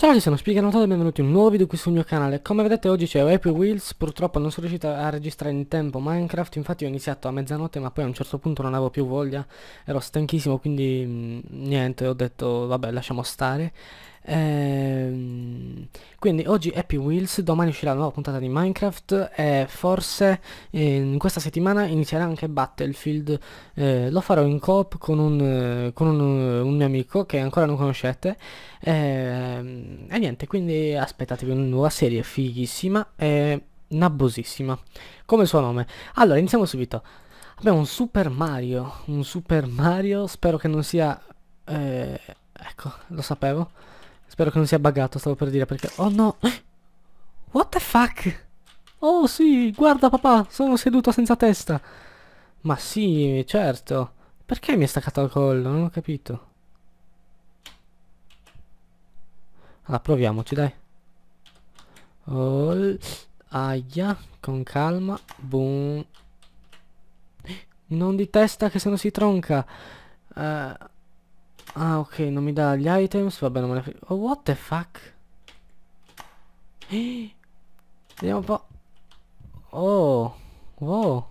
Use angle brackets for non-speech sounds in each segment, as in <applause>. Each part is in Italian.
Ciao ci sono Spieganotato e benvenuti in un nuovo video qui sul mio canale Come vedete oggi c'è Happy Wheels Purtroppo non sono riuscito a registrare in tempo Minecraft Infatti ho iniziato a mezzanotte ma poi a un certo punto non avevo più voglia Ero stanchissimo quindi mh, mm, niente ho detto vabbè lasciamo stare Ehm... Quindi oggi Happy Wheels, domani uscirà la nuova puntata di Minecraft e forse ehm, in questa settimana inizierà anche Battlefield. Eh, lo farò in coop con, un, eh, con un, un, mio amico che ancora non conoscete. Eh, e niente, quindi aspettatevi una nuova serie fighissima e nabosissima. Come il suo nome. Allora, iniziamo subito. Abbiamo un Super Mario, un Super Mario, spero che non sia... Eh, ecco, lo sapevo. Spero che non sia buggato, stavo per dire perché... Oh no! <gasps> What the fuck? Oh sì, guarda papà, sono seduto senza testa. Ma sì, certo. Perché mi è staccato il collo? Non ho capito. Allora, proviamoci, dai. Oh, aia, con calma. Boom. <gasps> Non di testa che se no si tronca. Uh, Ah ok, non mi dà gli items, vabbè non me ne Oh what the fuck? <gasps> vediamo un po'. Oh, wow.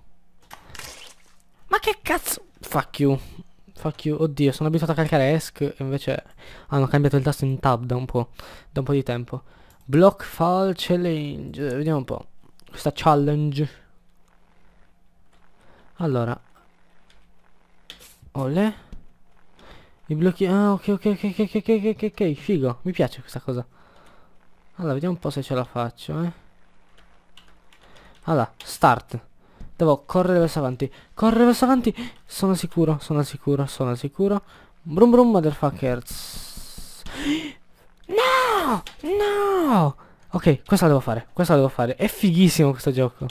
Ma che cazzo? Fuck you. Fuck you. Oddio, sono abituato a caricare ESC e invece hanno cambiato il tasto in tab da un po', da un po' di tempo. Block fall challenge. Vediamo un po'. Questa challenge. Allora. Ole. I blocchi... Ah, ok, ok, ok, ok, ok, ok, ok, ok, figo. Mi piace questa cosa. Allora, vediamo un po' se ce la faccio, eh. Allora, start. Devo correre verso avanti. Correre verso avanti. Sono sicuro, sono sicuro, sono sicuro. Brum brum, motherfuckers. <gasps> No! No! Ok, questa la devo fare, questa la devo fare. È fighissimo questo gioco.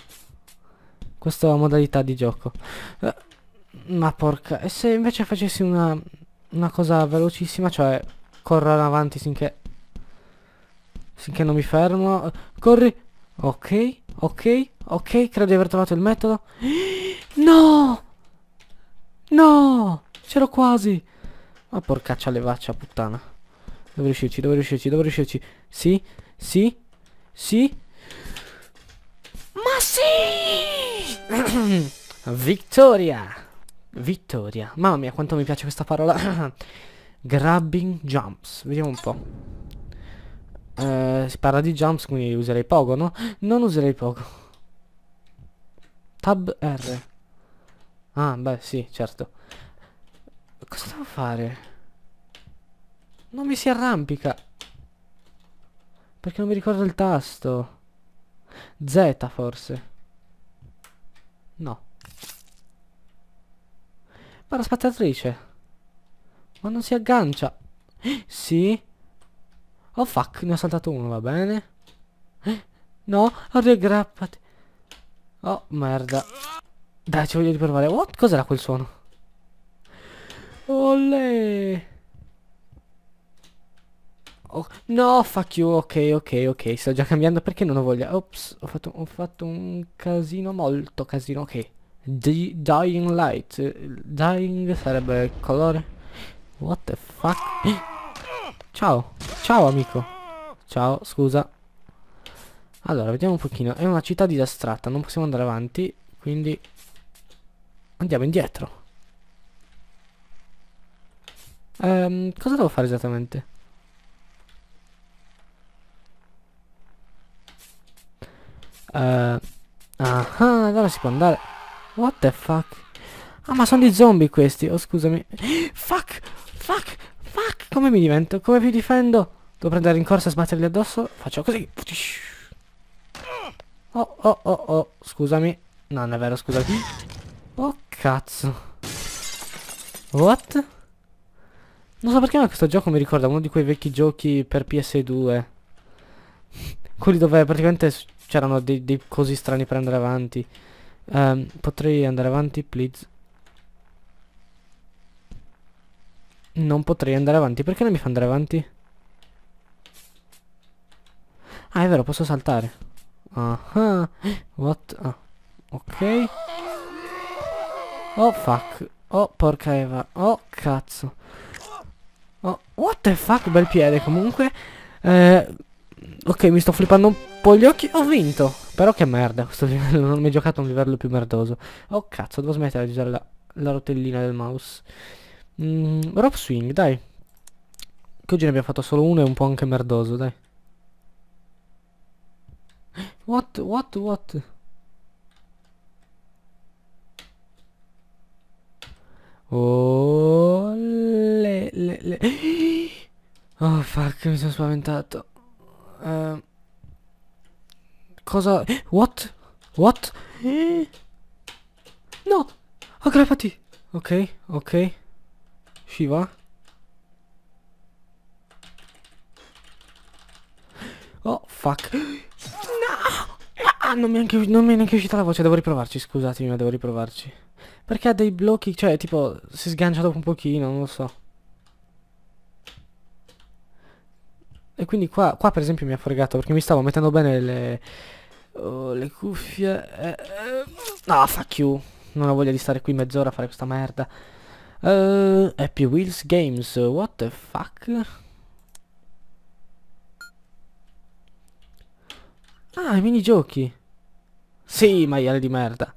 Questa modalità di gioco. Eh, ma porca... E se invece facessi una una cosa velocissima, cioè correre avanti finché finché non mi fermo. Corri! Ok, ok, ok, credo di aver trovato il metodo. <gasps> No! No! C'ero quasi! Ma porcaccia levaccia, puttana. Dove riuscirci, dove riuscirci, dove riuscirci. Sì, sì, sì. Ma sì! <clears throat> Vittoria! Vittoria. Mamma mia, quanto mi piace questa parola. <coughs> Grabbing jumps. Vediamo un po'. Uh, si parla di jumps, quindi userei poco, no? <gasps> Non userei poco. Tab R. Ah, beh, sì, certo. Cosa devo fare? Non mi si arrampica. Perché non mi ricordo il tasto. Z, forse. No. Ma la Ma non si aggancia. <gasps> sì. Oh fuck, ne ho saltato uno, va bene. Eh, <gasps> no, rigrappati. Oh, oh, merda. Dai, ci voglio riprovare. What? Cos'era quel suono? Olè. Oh, no, fuck you, ok, ok, ok, sto già cambiando perché non ho voglia. Ops, ho fatto, ho fatto un casino, molto casino, ok. The dying light. Dying sarebbe colore. What the fuck? <gasps> Ciao. Ciao amico. Ciao, scusa. Allora, vediamo un pochino. È una città disastrata, non possiamo andare avanti, quindi andiamo indietro. Um, cosa devo fare esattamente? Uh, ah, allora si può andare. What the fuck? Ah ma sono di zombie questi, oh scusami. Fuck, fuck, fuck. Come mi divento? Come mi difendo? Devo prendere in corsa e sbatterli addosso? Faccio così. Oh, oh, oh, oh, scusami. No, non è vero, scusami. Oh cazzo. What? Non so perché ma questo gioco mi ricorda uno di quei vecchi giochi per PS2. Quelli dove praticamente c'erano dei, dei cosi strani per andare avanti. Um, potrei andare avanti, please? Non potrei andare avanti. Perché non mi fa andare avanti? Ah, è vero, posso saltare. Ah, uh ah. -huh. what? Ah, ok. Oh, fuck. Oh, porca Eva. Oh, cazzo. Oh, what the fuck, bel piede comunque. Eh, ok, mi sto flippando un po' gli occhi. Ho vinto. Però che merda questo livello, non ho mai giocato a un livello più merdoso. Oh cazzo, devo smettere di usare la, la rotellina del mouse. Mm, Rob Swing, dai. Che oggi ne abbiamo fatto solo uno e un po' anche merdoso, dai. What, what, what? Oh, le, le, le. <gasps> Oh, fuck, mi sono spaventato cosa... What? What? Eh... No! Aggrappati! Ok, ok. Shiva. Oh, fuck. No! Ah, non mi, anche, non mi, è neanche uscita la voce, devo riprovarci, scusatemi, ma devo riprovarci. Perché ha dei blocchi, cioè, tipo, si sgancia dopo un pochino, non lo so. E quindi qua, qua per esempio mi ha fregato, perché mi stavo mettendo bene le, Oh, le cuffie... Eh, eh. No, ah, fuck you. Non ho voglia di stare qui mezz'ora a fare questa merda. Uh, Happy Wheels Games, what the fuck? Ah, i minigiochi. Sì, maiale di merda.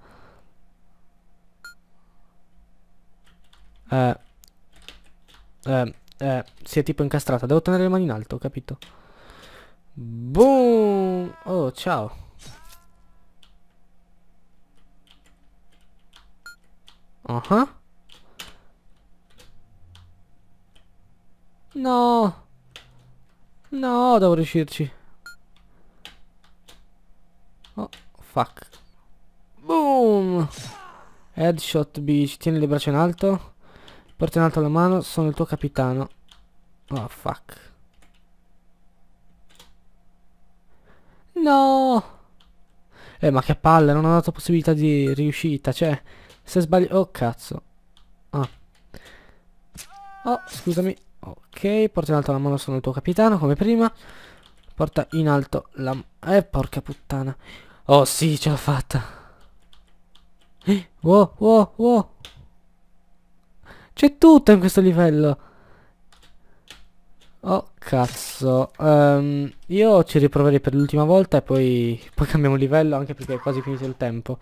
Eh, eh, eh, si è tipo incastrata. Devo tenere le mani in alto, ho capito? Boom! Oh, ciao. Uh No. No, devo riuscirci. Oh, fuck. Boom. Headshot, bitch. Tieni le braccia in alto. Porta in alto la mano, sono il tuo capitano. Oh, fuck. No. Eh, ma che palle, non ho dato possibilità di riuscita, cioè... Se sbaglio... Oh, cazzo. Ah. Oh, scusami. Ok, porta in alto la mano sono il tuo capitano, come prima. Porta in alto la... Eh, porca puttana. Oh, sì, ce l'ho fatta. Eh, <gasps> wow, wow, wow. C'è tutto in questo livello. Oh, cazzo. Um, io ci riproverei per l'ultima volta e poi, poi cambiamo livello, anche perché è quasi finito il tempo.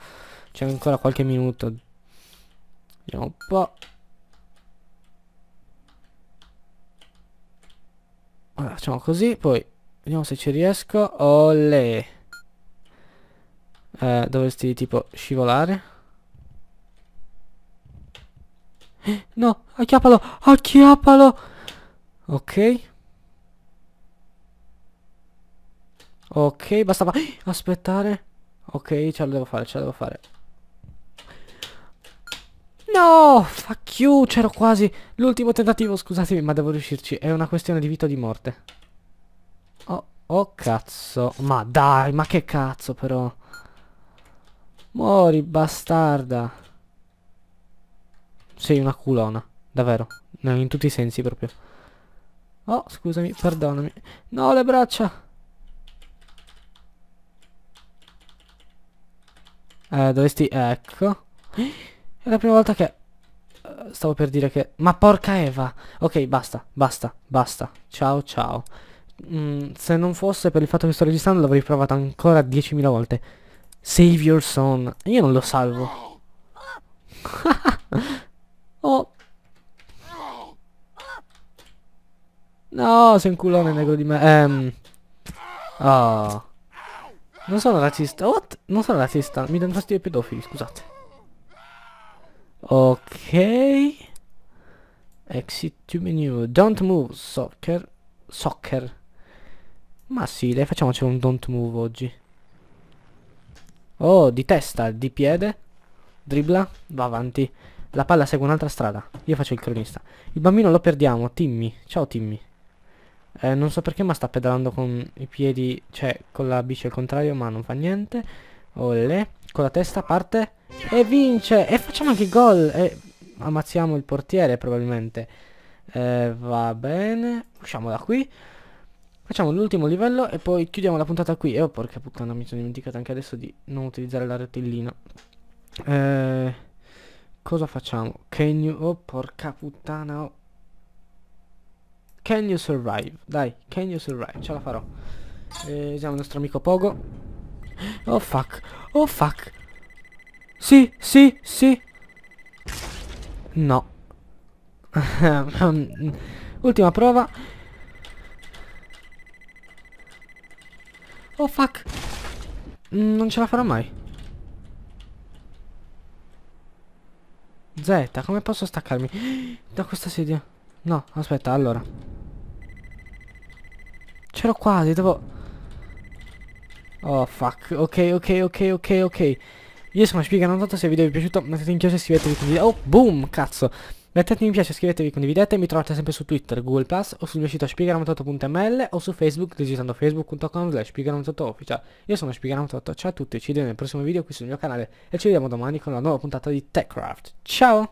C'è ancora qualche minuto Vediamo un po'. Allora, facciamo così, poi vediamo se ci riesco. Olè. Eh, dovresti tipo scivolare. <gasps> No, acchiappalo, acchiappalo. Ok. Ok, bastava <gasps> aspettare. Ok, ce la devo fare, ce la devo fare. No, fuck you, c'ero quasi. L'ultimo tentativo, scusatemi, ma devo riuscirci. È una questione di vita o di morte. Oh, oh cazzo. Ma dai, ma che cazzo però. Mori, bastarda. Sei una culona, davvero. in tutti i sensi proprio. Oh, scusami, perdonami. No, le braccia. Eh, dovresti... Ecco. È la prima volta che... Eh, stavo per dire che... Ma porca Eva! Ok, basta, basta, basta. Ciao, ciao. Mm, se non fosse per il fatto che sto registrando l'avrei provato ancora 10.000 volte. Save your son. Io non lo salvo. <laughs> oh. No, sei un culone negro di me. Ehm. Um. Oh. Non sono razzista. What? Non sono razzista. Mi danno fastidio ai pedofili, scusate. Ok. Exit to menu. Don't move, soccer. Soccer. Ma sì, dai, facciamoci un don't move oggi. Oh, di testa, di piede. Dribla, va avanti. La palla segue un'altra strada. Io faccio il cronista. Il bambino lo perdiamo, Timmy. Ciao Timmy. Eh, non so perché ma sta pedalando con i piedi, cioè con la bici al contrario, ma non fa niente. Olle. Con la testa parte. E vince. E facciamo anche gol. E ammazziamo il portiere probabilmente. Eh, va bene. Usciamo da qui. Facciamo l'ultimo livello e poi chiudiamo la puntata qui. E oh porca puttana mi sono dimenticato anche adesso di non utilizzare la retellina. Eh, cosa facciamo? Can you... Oh porca puttana. Oh. Can you survive? Dai, can you survive? Ce la farò. Eh, usiamo il nostro amico Pogo. Oh fuck. Oh fuck. Sì, sì, sì. No. <laughs> Ultima prova. Oh fuck. Non ce la farò mai. Z, come posso staccarmi? <gasps> Da questa sedia. No, aspetta, allora. C'ero quasi, devo... Oh fuck, ok, ok, ok, ok, ok. Io sono Spiga, non tanto se il video vi è piaciuto, mettete in piace e iscrivetevi quindi... Oh, boom, cazzo! Mettete mi piace, iscrivetevi, condividete, mi trovate sempre su Twitter, Google Plus o sul mio sito spiegaramotato.ml o su Facebook digitando facebook.com slash spiegaramotato.official. Io sono spiegaramotato, ciao a tutti, ci vediamo nel prossimo video qui sul mio canale e ci vediamo domani con una nuova puntata di TechCraft. Ciao!